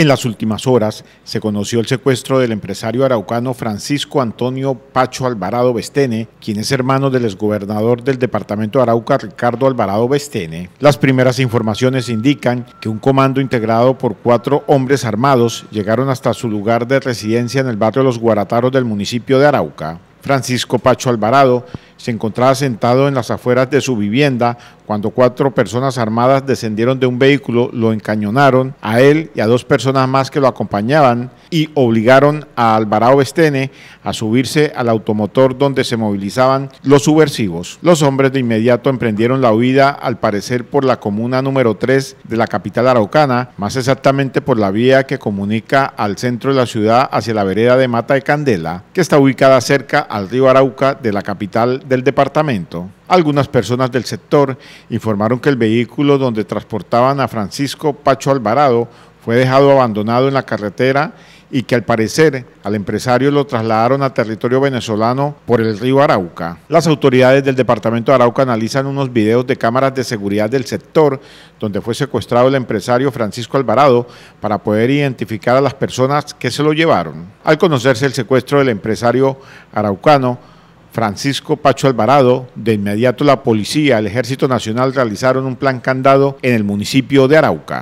En las últimas horas se conoció el secuestro del empresario araucano Francisco Antonio Pacho Alvarado Bestene, quien es hermano del exgobernador del departamento de Arauca Ricardo Alvarado Bestene. Las primeras informaciones indican que un comando integrado por cuatro hombres armados llegaron hasta su lugar de residencia en el barrio Los Guarataros del municipio de Arauca. Francisco Pacho Alvarado se encontraba sentado en las afueras de su vivienda cuando cuatro personas armadas descendieron de un vehículo, lo encañonaron a él y a dos personas más que lo acompañaban y obligaron a Alvarado Estene a subirse al automotor donde se movilizaban los subversivos. Los hombres de inmediato emprendieron la huida al parecer por la comuna número 3 de la capital araucana, más exactamente por la vía que comunica al centro de la ciudad hacia la vereda de Mata de Candela, que está ubicada cerca al río Arauca de la capital del departamento. Algunas personas del sector informaron que el vehículo donde transportaban a Francisco Pacho Alvarado fue dejado abandonado en la carretera y que al parecer al empresario lo trasladaron a territorio venezolano por el río Arauca. Las autoridades del departamento de Arauca analizan unos videos de cámaras de seguridad del sector donde fue secuestrado el empresario Francisco Alvarado para poder identificar a las personas que se lo llevaron. Al conocerse el secuestro del empresario araucano, Francisco Pacho Alvarado, de inmediato la policía, el Ejército Nacional realizaron un plan candado en el municipio de Arauca.